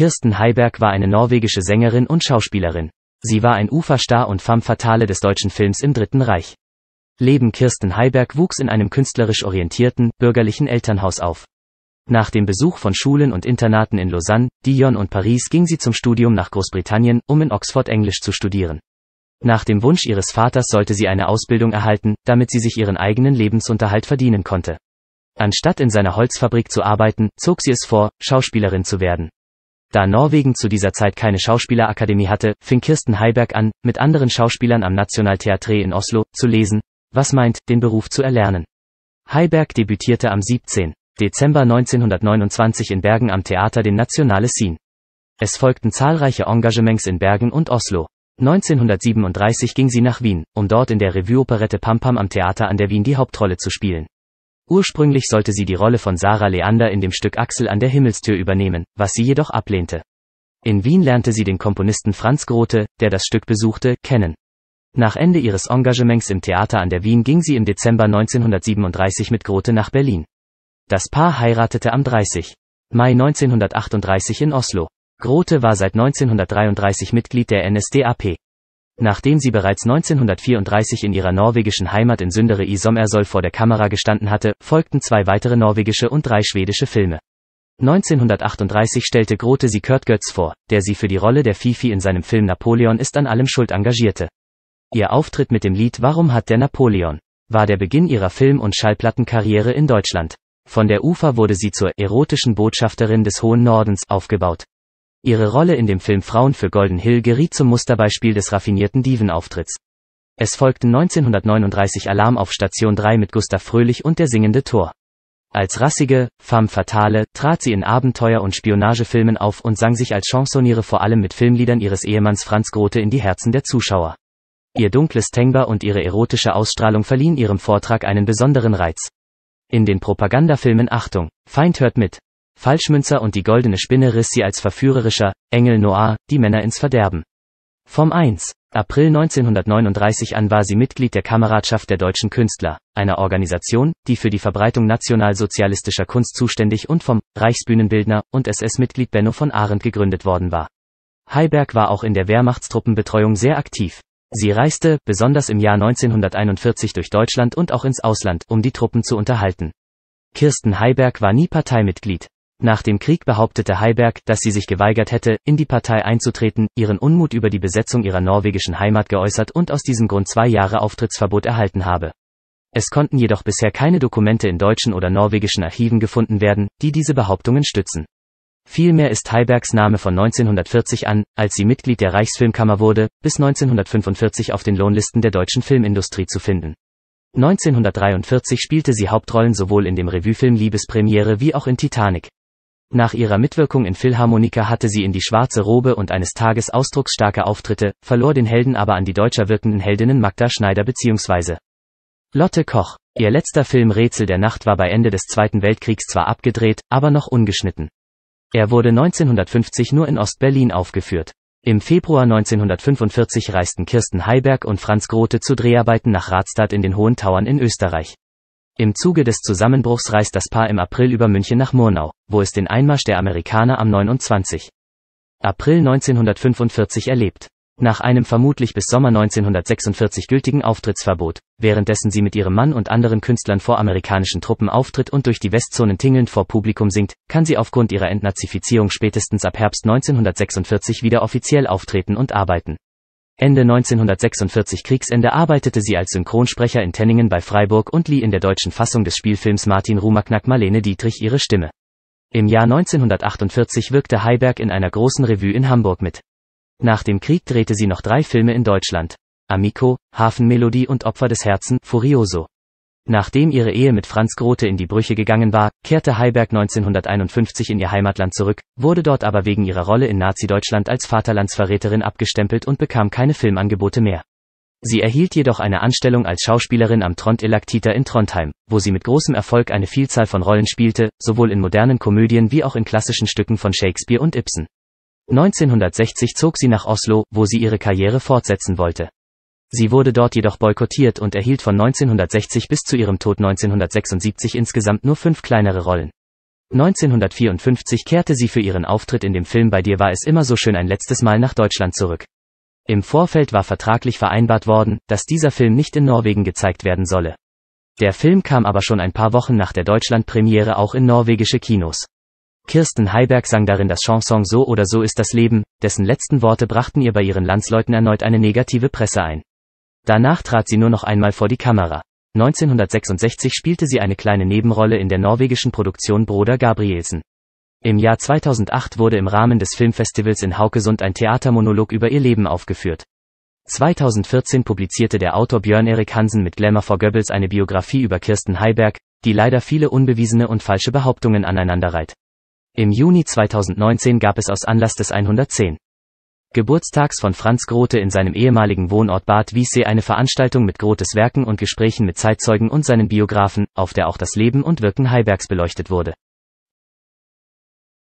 Kirsten Heiberg war eine norwegische Sängerin und Schauspielerin. Sie war ein Uferstar und femme fatale des deutschen Films im Dritten Reich. Leben Kirsten Heiberg wuchs in einem künstlerisch orientierten, bürgerlichen Elternhaus auf. Nach dem Besuch von Schulen und Internaten in Lausanne, Dijon und Paris ging sie zum Studium nach Großbritannien, um in Oxford Englisch zu studieren. Nach dem Wunsch ihres Vaters sollte sie eine Ausbildung erhalten, damit sie sich ihren eigenen Lebensunterhalt verdienen konnte. Anstatt in seiner Holzfabrik zu arbeiten, zog sie es vor, Schauspielerin zu werden. Da Norwegen zu dieser Zeit keine Schauspielerakademie hatte, fing Kirsten Heiberg an, mit anderen Schauspielern am Nationaltheatre in Oslo zu lesen, was meint, den Beruf zu erlernen. Heiberg debütierte am 17. Dezember 1929 in Bergen am Theater den Nationale Scene. Es folgten zahlreiche Engagements in Bergen und Oslo. 1937 ging sie nach Wien, um dort in der Revue-Operette Pampam am Theater an der Wien die Hauptrolle zu spielen. Ursprünglich sollte sie die Rolle von Sarah Leander in dem Stück Axel an der Himmelstür übernehmen, was sie jedoch ablehnte. In Wien lernte sie den Komponisten Franz Grote, der das Stück besuchte, kennen. Nach Ende ihres Engagements im Theater an der Wien ging sie im Dezember 1937 mit Grote nach Berlin. Das Paar heiratete am 30. Mai 1938 in Oslo. Grote war seit 1933 Mitglied der NSDAP. Nachdem sie bereits 1934 in ihrer norwegischen Heimat in Sündere i Sommersol vor der Kamera gestanden hatte, folgten zwei weitere norwegische und drei schwedische Filme. 1938 stellte Grote sie Kurt Götz vor, der sie für die Rolle der Fifi in seinem Film Napoleon ist an allem schuld engagierte. Ihr Auftritt mit dem Lied Warum hat der Napoleon? war der Beginn ihrer Film- und Schallplattenkarriere in Deutschland. Von der Ufer wurde sie zur erotischen Botschafterin des hohen Nordens aufgebaut. Ihre Rolle in dem Film Frauen für Golden Hill geriet zum Musterbeispiel des raffinierten Dievenauftritts. Es folgten 1939 Alarm auf Station 3 mit Gustav Fröhlich und der singende Tor. Als rassige, femme fatale, trat sie in Abenteuer- und Spionagefilmen auf und sang sich als Chansonniere vor allem mit Filmliedern ihres Ehemanns Franz Grote in die Herzen der Zuschauer. Ihr dunkles Tengba und ihre erotische Ausstrahlung verliehen ihrem Vortrag einen besonderen Reiz. In den Propagandafilmen Achtung, Feind hört mit, Falschmünzer und die goldene Spinne riss sie als verführerischer Engel Noir die Männer ins Verderben. Vom 1. April 1939 an war sie Mitglied der Kameradschaft der deutschen Künstler, einer Organisation, die für die Verbreitung nationalsozialistischer Kunst zuständig und vom Reichsbühnenbildner und SS-Mitglied Benno von Arendt gegründet worden war. Heiberg war auch in der Wehrmachtstruppenbetreuung sehr aktiv. Sie reiste, besonders im Jahr 1941 durch Deutschland und auch ins Ausland, um die Truppen zu unterhalten. Kirsten Heiberg war nie Parteimitglied. Nach dem Krieg behauptete Heiberg, dass sie sich geweigert hätte, in die Partei einzutreten, ihren Unmut über die Besetzung ihrer norwegischen Heimat geäußert und aus diesem Grund zwei Jahre Auftrittsverbot erhalten habe. Es konnten jedoch bisher keine Dokumente in deutschen oder norwegischen Archiven gefunden werden, die diese Behauptungen stützen. Vielmehr ist Heibergs Name von 1940 an, als sie Mitglied der Reichsfilmkammer wurde, bis 1945 auf den Lohnlisten der deutschen Filmindustrie zu finden. 1943 spielte sie Hauptrollen sowohl in dem Revuefilm Liebespremiere wie auch in Titanic. Nach ihrer Mitwirkung in Philharmonika hatte sie in die schwarze Robe und eines Tages ausdrucksstarke Auftritte, verlor den Helden aber an die deutscher wirkenden Heldinnen Magda Schneider bzw. Lotte Koch. Ihr letzter Film Rätsel der Nacht war bei Ende des Zweiten Weltkriegs zwar abgedreht, aber noch ungeschnitten. Er wurde 1950 nur in Ostberlin aufgeführt. Im Februar 1945 reisten Kirsten Heiberg und Franz Grote zu Dreharbeiten nach Radstadt in den Hohen Tauern in Österreich. Im Zuge des Zusammenbruchs reist das Paar im April über München nach Murnau, wo es den Einmarsch der Amerikaner am 29. April 1945 erlebt. Nach einem vermutlich bis Sommer 1946 gültigen Auftrittsverbot, währenddessen sie mit ihrem Mann und anderen Künstlern vor amerikanischen Truppen auftritt und durch die Westzonen tingelnd vor Publikum singt, kann sie aufgrund ihrer Entnazifizierung spätestens ab Herbst 1946 wieder offiziell auftreten und arbeiten. Ende 1946 Kriegsende arbeitete sie als Synchronsprecher in Tenningen bei Freiburg und lieh in der deutschen Fassung des Spielfilms Martin Rumacknack Marlene Dietrich ihre Stimme. Im Jahr 1948 wirkte Heiberg in einer großen Revue in Hamburg mit. Nach dem Krieg drehte sie noch drei Filme in Deutschland. Amico, Hafenmelodie und Opfer des Herzen, Furioso. Nachdem ihre Ehe mit Franz Grote in die Brüche gegangen war, kehrte Heiberg 1951 in ihr Heimatland zurück, wurde dort aber wegen ihrer Rolle in Nazi-Deutschland als Vaterlandsverräterin abgestempelt und bekam keine Filmangebote mehr. Sie erhielt jedoch eine Anstellung als Schauspielerin am Trond-Elaktiter in Trondheim, wo sie mit großem Erfolg eine Vielzahl von Rollen spielte, sowohl in modernen Komödien wie auch in klassischen Stücken von Shakespeare und Ibsen. 1960 zog sie nach Oslo, wo sie ihre Karriere fortsetzen wollte. Sie wurde dort jedoch boykottiert und erhielt von 1960 bis zu ihrem Tod 1976 insgesamt nur fünf kleinere Rollen. 1954 kehrte sie für ihren Auftritt in dem Film Bei dir war es immer so schön ein letztes Mal nach Deutschland zurück. Im Vorfeld war vertraglich vereinbart worden, dass dieser Film nicht in Norwegen gezeigt werden solle. Der Film kam aber schon ein paar Wochen nach der Deutschlandpremiere auch in norwegische Kinos. Kirsten Heiberg sang darin das Chanson So oder So ist das Leben, dessen letzten Worte brachten ihr bei ihren Landsleuten erneut eine negative Presse ein. Danach trat sie nur noch einmal vor die Kamera. 1966 spielte sie eine kleine Nebenrolle in der norwegischen Produktion Broder Gabrielsen. Im Jahr 2008 wurde im Rahmen des Filmfestivals in Haugesund ein Theatermonolog über ihr Leben aufgeführt. 2014 publizierte der Autor Björn Erik Hansen mit Glamour for Goebbels eine Biografie über Kirsten Heiberg, die leider viele unbewiesene und falsche Behauptungen aneinanderreiht. Im Juni 2019 gab es aus Anlass des 110. Geburtstags von Franz Grote in seinem ehemaligen Wohnort Bad Wiessee eine Veranstaltung mit Grotes Werken und Gesprächen mit Zeitzeugen und seinen Biografen, auf der auch das Leben und Wirken Heibergs beleuchtet wurde